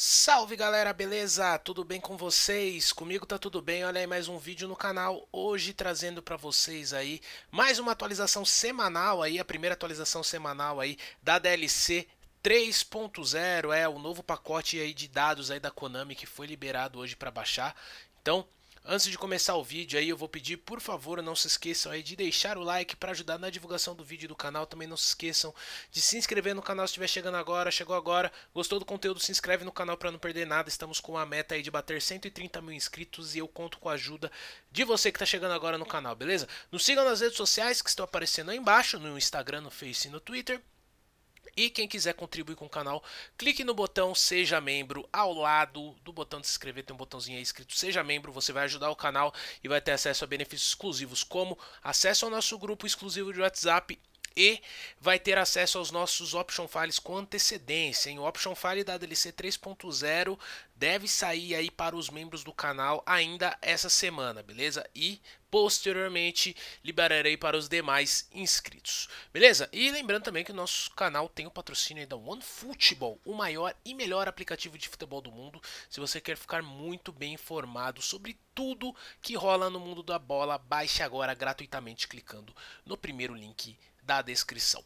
Salve galera, beleza? Tudo bem com vocês? Comigo tá tudo bem. Olha aí mais um vídeo no canal hoje trazendo para vocês aí mais uma atualização semanal aí, a primeira atualização semanal aí da DLC 3.0, é o novo pacote aí de dados aí da Konami que foi liberado hoje para baixar. Então, Antes de começar o vídeo aí, eu vou pedir, por favor, não se esqueçam aí de deixar o like para ajudar na divulgação do vídeo do canal. Também não se esqueçam de se inscrever no canal se estiver chegando agora, chegou agora. Gostou do conteúdo? Se inscreve no canal para não perder nada. Estamos com a meta aí de bater 130 mil inscritos e eu conto com a ajuda de você que está chegando agora no canal, beleza? Nos sigam nas redes sociais que estão aparecendo aí embaixo, no Instagram, no Face e no Twitter. E quem quiser contribuir com o canal, clique no botão Seja Membro. Ao lado do botão de se inscrever tem um botãozinho aí escrito Seja Membro. Você vai ajudar o canal e vai ter acesso a benefícios exclusivos, como acesso ao nosso grupo exclusivo de WhatsApp e vai ter acesso aos nossos option files com antecedência. Hein? O option file da DLC 3.0 deve sair aí para os membros do canal ainda essa semana, beleza? E posteriormente liberarei para os demais inscritos, beleza? E lembrando também que o nosso canal tem o patrocínio da OneFootball, o maior e melhor aplicativo de futebol do mundo, se você quer ficar muito bem informado sobre tudo que rola no mundo da bola, baixe agora gratuitamente clicando no primeiro link da descrição.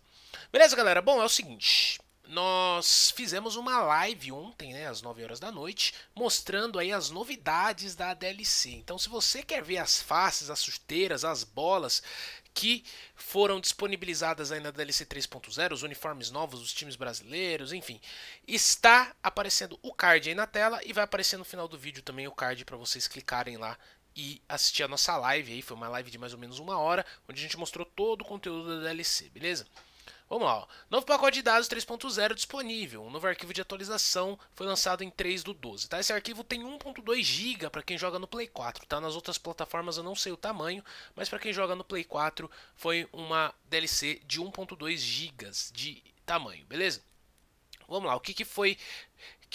Beleza, galera? Bom, é o seguinte, nós fizemos uma live ontem, né, às 9 horas da noite, mostrando aí as novidades da DLC. Então, se você quer ver as faces, as chuteiras, as bolas que foram disponibilizadas aí na DLC 3.0, os uniformes novos dos times brasileiros, enfim, está aparecendo o card aí na tela e vai aparecer no final do vídeo também o card para vocês clicarem lá e assistir a nossa live aí. Foi uma live de mais ou menos uma hora, onde a gente mostrou todo o conteúdo da DLC, beleza? Vamos lá, novo pacote de dados 3.0 disponível. Um novo arquivo de atualização foi lançado em 3 do 12. Tá? Esse arquivo tem 1.2 GB para quem joga no Play 4. Tá? Nas outras plataformas eu não sei o tamanho, mas para quem joga no Play 4 foi uma DLC de 1.2 GB de tamanho, beleza? Vamos lá, o que, que foi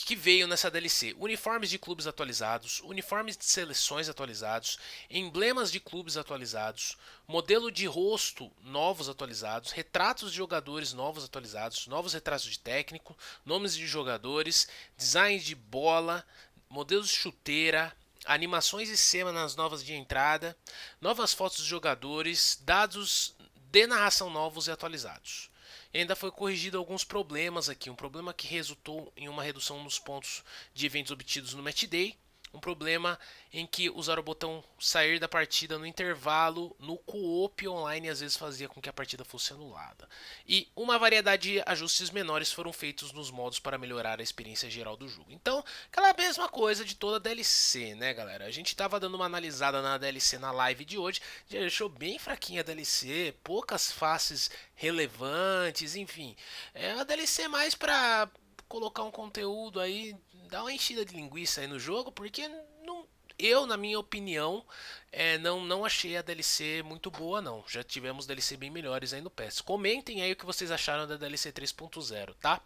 que veio nessa DLC? Uniformes de clubes atualizados, uniformes de seleções atualizados, emblemas de clubes atualizados, modelo de rosto novos atualizados, retratos de jogadores novos atualizados, novos retratos de técnico, nomes de jogadores, design de bola, modelos de chuteira, animações e cenas novas de entrada, novas fotos de jogadores, dados de narração novos e atualizados. E ainda foi corrigido alguns problemas aqui. Um problema que resultou em uma redução nos pontos de eventos obtidos no match day um problema em que usar o botão sair da partida no intervalo no co-op online às vezes fazia com que a partida fosse anulada. E uma variedade de ajustes menores foram feitos nos modos para melhorar a experiência geral do jogo. Então, aquela mesma coisa de toda a DLC, né, galera? A gente estava dando uma analisada na DLC na live de hoje, já deixou bem fraquinha a DLC, poucas faces relevantes, enfim. É uma DLC é mais para colocar um conteúdo aí, dar uma enchida de linguiça aí no jogo, porque não, eu, na minha opinião, é, não, não achei a DLC muito boa, não. Já tivemos DLC bem melhores aí no PS Comentem aí o que vocês acharam da DLC 3.0, tá?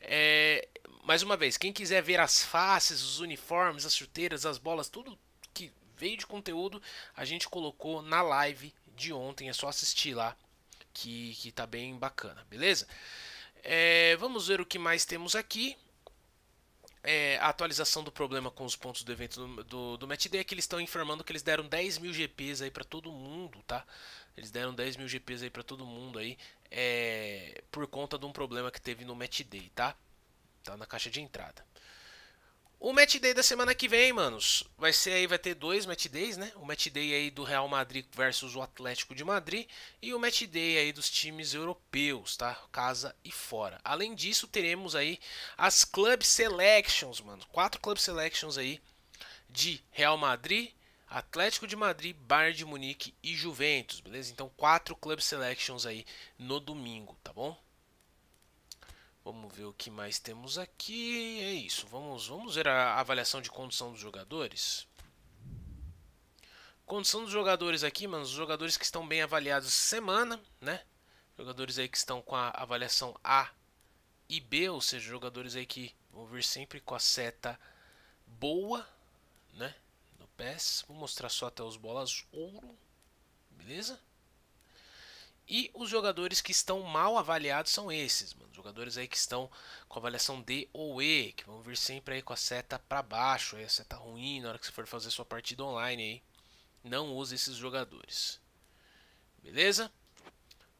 É, mais uma vez, quem quiser ver as faces, os uniformes, as chuteiras, as bolas, tudo que veio de conteúdo, a gente colocou na live de ontem. É só assistir lá, que, que tá bem bacana, beleza? É, vamos ver o que mais temos aqui. É, a atualização do problema com os pontos do evento do, do, do Match Day é que eles estão informando que eles deram 10 mil GPs aí para todo mundo, tá? Eles deram 10 mil GPs aí para todo mundo aí é, por conta de um problema que teve no Match Day, tá? Tá na caixa de entrada. O match day da semana que vem, manos, vai ser aí, vai ter dois match days, né? O match day aí do Real Madrid versus o Atlético de Madrid e o match day aí dos times europeus, tá? Casa e fora. Além disso, teremos aí as club selections, mano. Quatro club selections aí de Real Madrid, Atlético de Madrid, Bayern de Munique e Juventus, beleza? Então, quatro club selections aí no domingo, tá bom? Vamos ver o que mais temos aqui. É isso. Vamos, vamos ver a avaliação de condição dos jogadores. Condição dos jogadores aqui, mano. Os jogadores que estão bem avaliados semana, né? Jogadores aí que estão com a avaliação A e B, ou seja, jogadores aí que vão vir sempre com a seta boa, né? No PES. Vou mostrar só até os bolas ouro, beleza? E os jogadores que estão mal avaliados são esses, mano. Jogadores aí que estão com avaliação D ou E, que vão vir sempre aí com a seta para baixo, aí a seta ruim na hora que você for fazer sua partida online aí. Não use esses jogadores. Beleza?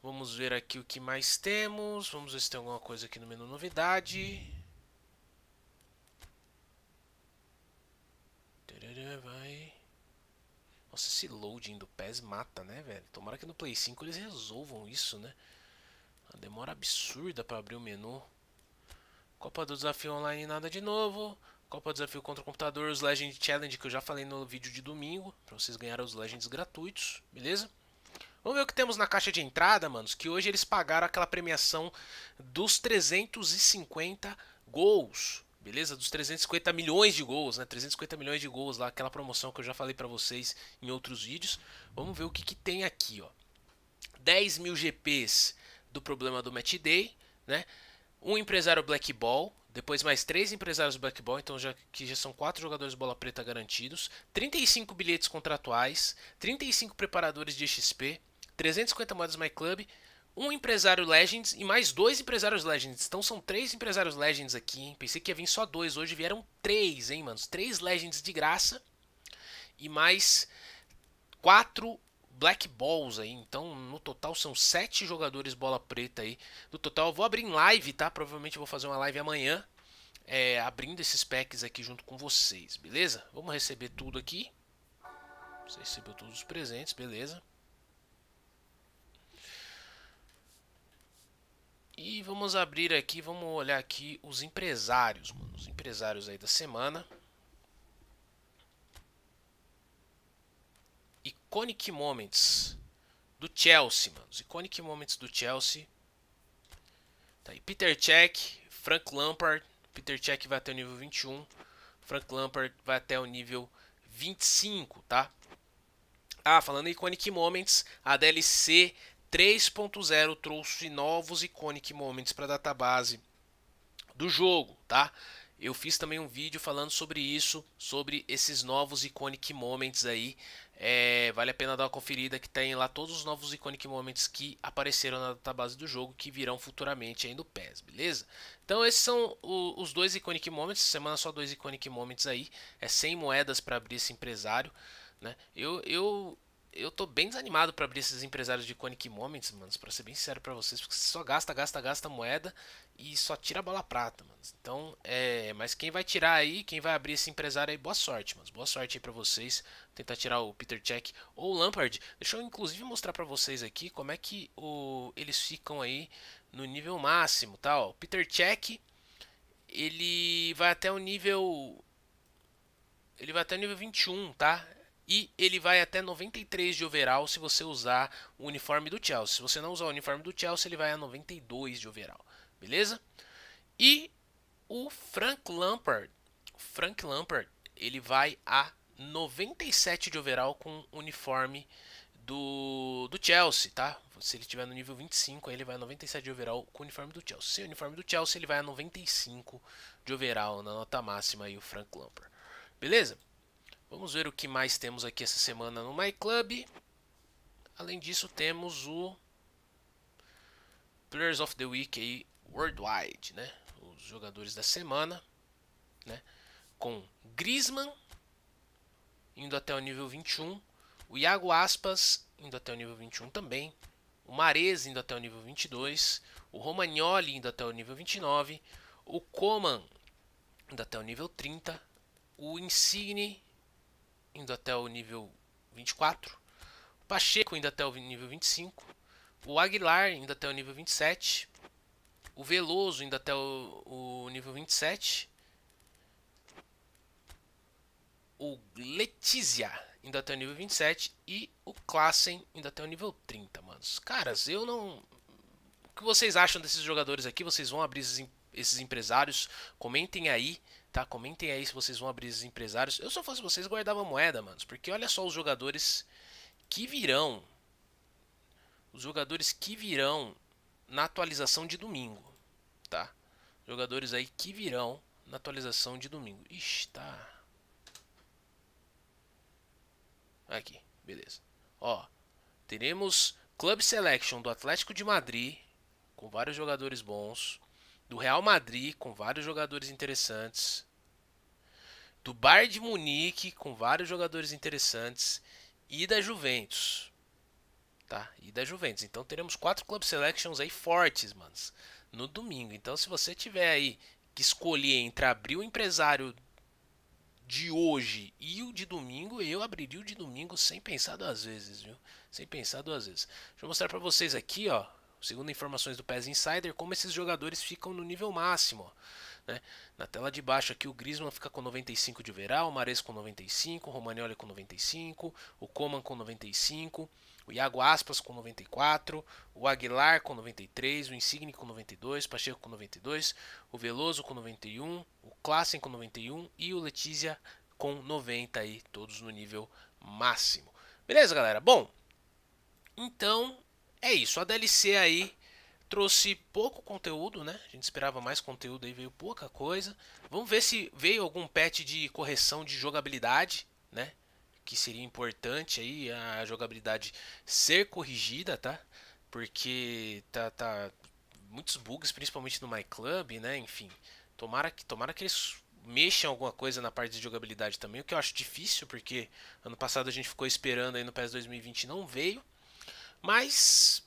Vamos ver aqui o que mais temos. Vamos ver se tem alguma coisa aqui no menu novidade. Vai. Nossa, esse loading do PES mata, né, velho? Tomara que no Play 5 eles resolvam isso, né? Uma demora absurda para abrir o menu. Copa do Desafio Online, nada de novo. Copa do Desafio contra o Computador, os Legend Challenge, que eu já falei no vídeo de domingo. Pra vocês ganharem os Legends gratuitos, beleza? Vamos ver o que temos na caixa de entrada, manos. Que hoje eles pagaram aquela premiação dos 350 gols. Beleza? Dos 350 milhões de gols, né? 350 milhões de gols lá, aquela promoção que eu já falei para vocês em outros vídeos. Vamos ver o que, que tem aqui, ó. 10 mil GPs do problema do match day, né? Um empresário black ball, depois mais três empresários black ball, então já que já são quatro jogadores bola preta garantidos, 35 bilhetes contratuais, 35 preparadores de XP, 350 moedas My Club, um empresário Legends e mais dois empresários Legends. Então são três empresários Legends aqui, hein? Pensei que ia vir só dois, hoje vieram três, hein, mano Três Legends de graça e mais quatro Black Balls aí. Então, no total são sete jogadores bola preta aí. No total, eu vou abrir em live, tá? Provavelmente eu vou fazer uma live amanhã, é, abrindo esses packs aqui junto com vocês, beleza? Vamos receber tudo aqui. Você recebeu todos os presentes, beleza? E vamos abrir aqui, vamos olhar aqui os empresários, mano, os empresários aí da semana. Iconic Moments do Chelsea, mano. Os Iconic Moments do Chelsea. Tá aí Peter Cech, Frank Lampard. Peter Cech vai até o nível 21. Frank Lampard vai até o nível 25, tá? Ah, falando em Iconic Moments, a DLC 3.0 trouxe novos iconic moments para a database do jogo, tá? Eu fiz também um vídeo falando sobre isso, sobre esses novos iconic moments aí. É, vale a pena dar uma conferida que tem lá todos os novos iconic moments que apareceram na database do jogo que virão futuramente aí no PES, beleza? Então esses são o, os dois iconic moments, semana só dois iconic moments aí. É 100 moedas para abrir esse empresário, né? Eu eu eu tô bem desanimado para abrir esses empresários de Conic Moments, mano, pra ser bem sincero para vocês, porque você só gasta, gasta, gasta moeda e só tira a bola prata, mano. Então, é, mas quem vai tirar aí, quem vai abrir esse empresário aí, boa sorte, mano. Boa sorte aí para vocês. Tentar tirar o Peter Check ou o Lampard. Deixa eu inclusive mostrar para vocês aqui como é que o, eles ficam aí no nível máximo, tá? Ó, o Peter Check, ele vai até o nível ele vai até o nível 21, tá? E ele vai até 93 de overall se você usar o uniforme do Chelsea. Se você não usar o uniforme do Chelsea, ele vai a 92 de overall. Beleza? E o Frank Lampard, Frank Lampard, ele vai a 97 de overall com o uniforme do, do Chelsea, tá? Se ele tiver no nível 25, aí ele vai a 97 de overall com o uniforme do Chelsea. Se o uniforme do Chelsea, ele vai a 95 de overall na nota máxima aí o Frank Lampard. Beleza? Vamos ver o que mais temos aqui essa semana no My Club. Além disso, temos o Players of the Week aí, worldwide, né? Os jogadores da semana, né? Com Griezmann indo até o nível 21, o Iago Aspas indo até o nível 21 também, o Mares indo até o nível 22, o Romagnoli indo até o nível 29, o Coman indo até o nível 30, o Insigne indo até o nível 24. O Pacheco indo até o nível 25. O Aguilar indo até o nível 27. O Veloso indo até o, o nível 27. O Letizia indo até o nível 27. E o Klassen indo até o nível 30, manos. Caras, eu não. O que vocês acham desses jogadores aqui? Vocês vão abrir esses, esses empresários? Comentem aí tá? Comentem aí se vocês vão abrir os empresários. Eu só fosse vocês guardava moeda, mano, porque olha só os jogadores que virão. Os jogadores que virão na atualização de domingo, tá? Jogadores aí que virão na atualização de domingo. Está aqui, beleza. Ó, teremos Club Selection do Atlético de Madrid com vários jogadores bons, do Real Madrid com vários jogadores interessantes, do Bayern de Munique com vários jogadores interessantes e da Juventus, tá? E da Juventus. Então teremos quatro club selections aí fortes, manos, no domingo. Então se você tiver aí que escolher entre abrir o empresário de hoje e o de domingo, eu abriria o de domingo sem pensar duas vezes, viu? Sem pensar duas vezes. Deixa eu mostrar para vocês aqui, ó, Segundo informações do PES Insider, como esses jogadores ficam no nível máximo. Né? Na tela de baixo aqui o Griezmann fica com 95 de overall, o Mares com 95, o Romagnoli com 95, o Coman com 95, o Iago Aspas com 94, o Aguilar com 93, o Insigne com 92, o Pacheco com 92, o Veloso com 91, o Klassen com 91 e o Letizia com 90 aí, todos no nível máximo. Beleza, galera? Bom, então é isso, a DLC aí trouxe pouco conteúdo, né? A gente esperava mais conteúdo aí veio pouca coisa. Vamos ver se veio algum patch de correção de jogabilidade, né? Que seria importante aí a jogabilidade ser corrigida, tá? Porque tá, tá muitos bugs, principalmente no MyClub, né? Enfim, tomara que tomara que eles mexam alguma coisa na parte de jogabilidade também, o que eu acho difícil, porque ano passado a gente ficou esperando aí no PS 2020 não veio. Mas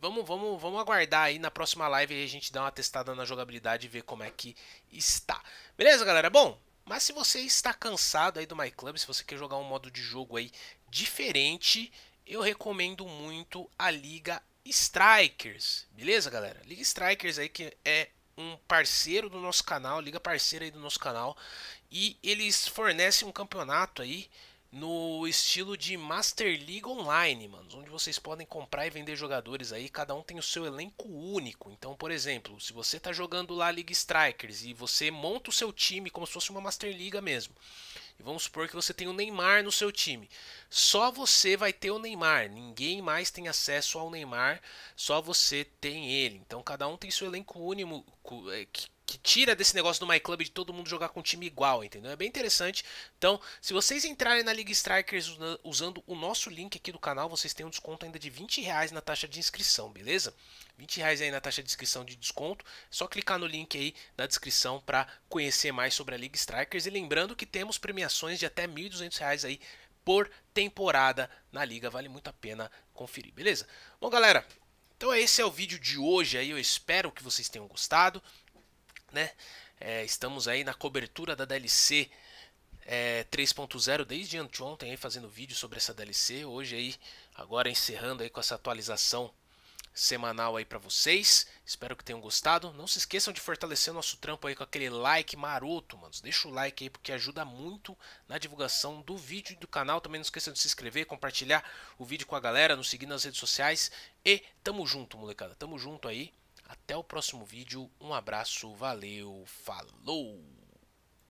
vamos, vamos, vamos aguardar aí na próxima live a gente dá uma testada na jogabilidade e ver como é que está. Beleza, galera? Bom, mas se você está cansado aí do MyClub, se você quer jogar um modo de jogo aí diferente, eu recomendo muito a Liga Strikers. Beleza, galera? Liga Strikers aí que é um parceiro do nosso canal, liga parceira aí do nosso canal, e eles fornecem um campeonato aí no estilo de Master League Online, mano, onde vocês podem comprar e vender jogadores aí, cada um tem o seu elenco único. Então, por exemplo, se você tá jogando lá League Strikers e você monta o seu time como se fosse uma Master League mesmo. E vamos supor que você tem o Neymar no seu time. Só você vai ter o Neymar, ninguém mais tem acesso ao Neymar, só você tem ele. Então, cada um tem seu elenco único, que tira desse negócio do MyClub de todo mundo jogar com um time igual, entendeu? É bem interessante. Então, se vocês entrarem na League Strikers usando o nosso link aqui do canal, vocês têm um desconto ainda de 20 reais na taxa de inscrição, beleza? 20 reais aí na taxa de inscrição de desconto. É só clicar no link aí na descrição para conhecer mais sobre a League Strikers. E lembrando que temos premiações de até 1.200 reais aí por temporada na liga. Vale muito a pena conferir, beleza? Bom, galera, então é esse é o vídeo de hoje aí. Eu espero que vocês tenham gostado né? É, estamos aí na cobertura da DLC é, 3.0 desde anteontem aí fazendo vídeo sobre essa DLC. Hoje aí, agora encerrando aí com essa atualização semanal aí para vocês. Espero que tenham gostado. Não se esqueçam de fortalecer o nosso trampo aí com aquele like maroto, mano. Deixa o like aí porque ajuda muito na divulgação do vídeo e do canal. Também não esqueçam de se inscrever, compartilhar o vídeo com a galera, nos seguir nas redes sociais e tamo junto, molecada. Tamo junto aí. Até o próximo vídeo, um abraço, valeu, falou!